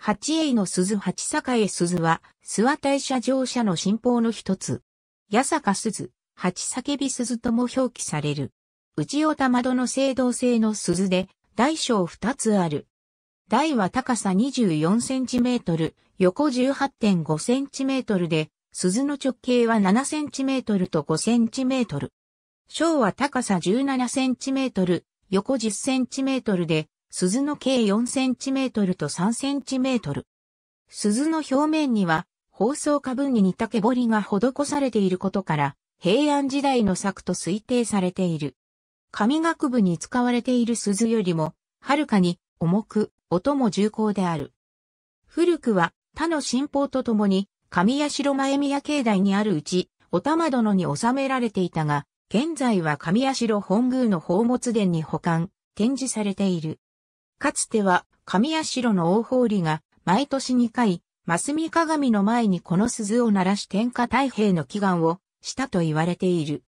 八栄の鈴八坂栄鈴は、諏訪大社乗車の信奉の一つ。八坂鈴、八叫び鈴とも表記される。内尾玉戸の青銅製の鈴で、大小二つある。台は高さ24センチメートル、横18.5センチメートルで、鈴の直径は7センチメートルと5センチメートル。小は高さ17センチメートル、横10センチメートルで、鈴の計4センチメートルと3センチメートル。鈴の表面には、包装下分に似た毛彫が施されていることから、平安時代の作と推定されている。神学部に使われている鈴よりも、はるかに重く、音も重厚である。古くは、他の神宝とともに、神谷城前宮境内にあるうち、お玉殿に収められていたが、現在は神谷城本宮の宝物殿に保管、展示されている。かつては、神谷城の大法が、毎年2回、ますみ鏡の前にこの鈴を鳴らし天下太平の祈願をしたと言われている。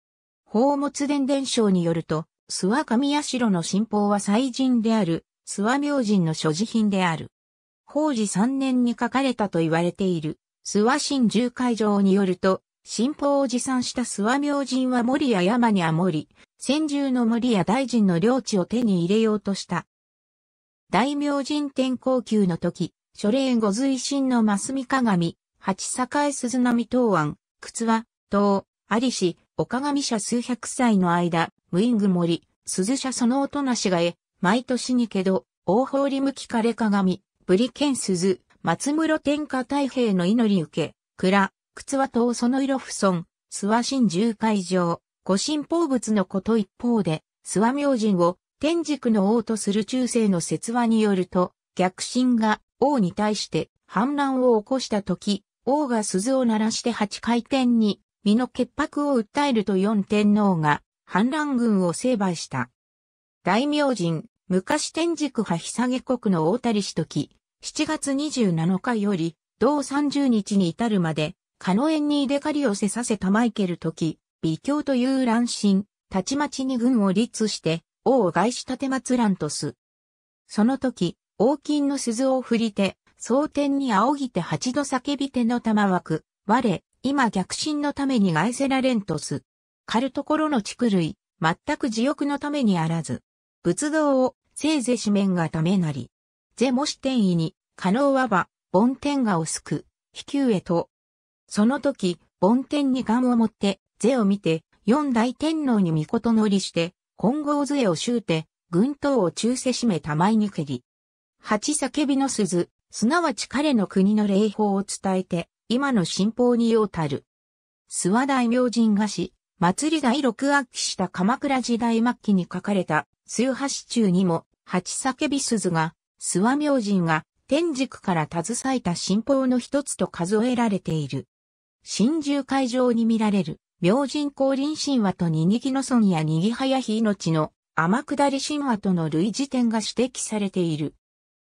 宝物伝伝承によると、諏訪神谷城の神宝は祭神である、諏訪明神の所持品である。法事3年に書かれたと言われている、諏訪神十会場によると、神宝を持参した諏訪明神は森や山にあもり、先住の森や大臣の領地を手に入れようとした。大明神天皇宮の時、諸霊御随身の真ス鏡、八栄鈴波東安、靴は、東、ありし、岡上社数百歳の間、ムイング森、鈴社その音なしがえ、毎年にけど、大法理向き枯れ鏡、ブリケン鈴、松室天下太平の祈り受け、蔵、靴は東その色不損、諏訪神獣会場、御神宝物のこと一方で、諏訪明神を、天竺の王とする中世の説話によると、逆神が王に対して反乱を起こした時、王が鈴を鳴らして八回転に身の潔白を訴えると四天皇が反乱軍を成敗した。大明神、昔天竺派日下国の大谷氏時、7月27日より、同30日に至るまで、カノエンに出狩りをせさせたマイケル時、美教という乱心、たちまちに軍を立つして、王外し立松蘭とす。その時、王金の鈴を振りて、蒼天に仰ぎて八度叫び手の玉枠、我、今逆進のために返せられんとす。狩るところの畜類、全く自欲のためにあらず。仏道を、せいぜ紙面がためなり。是もし天意に、可能はば、梵天がおすく、飛球へと。その時、梵天に願を持って、是を見て、四大天皇に御事乗りして、金剛杖を終て、軍刀を中世しめ玉いに蹴り。八叫びの鈴、すなわち彼の国の礼法を伝えて、今の信仰にようたる。諏訪大明神菓子、祭り第六悪期した鎌倉時代末期に書かれた、数八中にも、八叫び鈴が、諏訪明神が、天竺から携えた信仰の一つと数えられている。神獣会場に見られる。明神降臨神話と二木の村や二木早日命の天下り神話との類似点が指摘されている。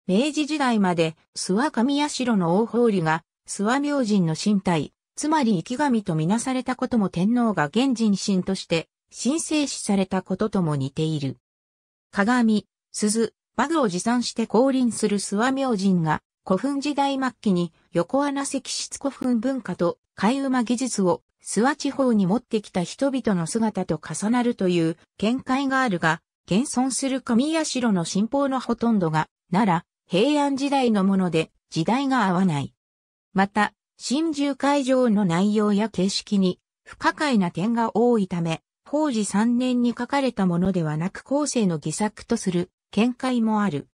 明治時代まで諏訪神社の大法理が諏訪明神の神体、つまり生き神とみなされたことも天皇が現人神として神聖視されたこととも似ている。鏡、鈴、バグを持参して降臨する諏訪明神が古墳時代末期に横穴石質古墳文化と貝馬技術を諏訪地方に持ってきた人々の姿と重なるという見解があるが、現存する神社の信仰のほとんどが、奈良、平安時代のもので、時代が合わない。また、神獣会場の内容や形式に不可解な点が多いため、法事3年に書かれたものではなく後世の偽作とする見解もある。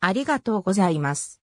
ありがとうございます。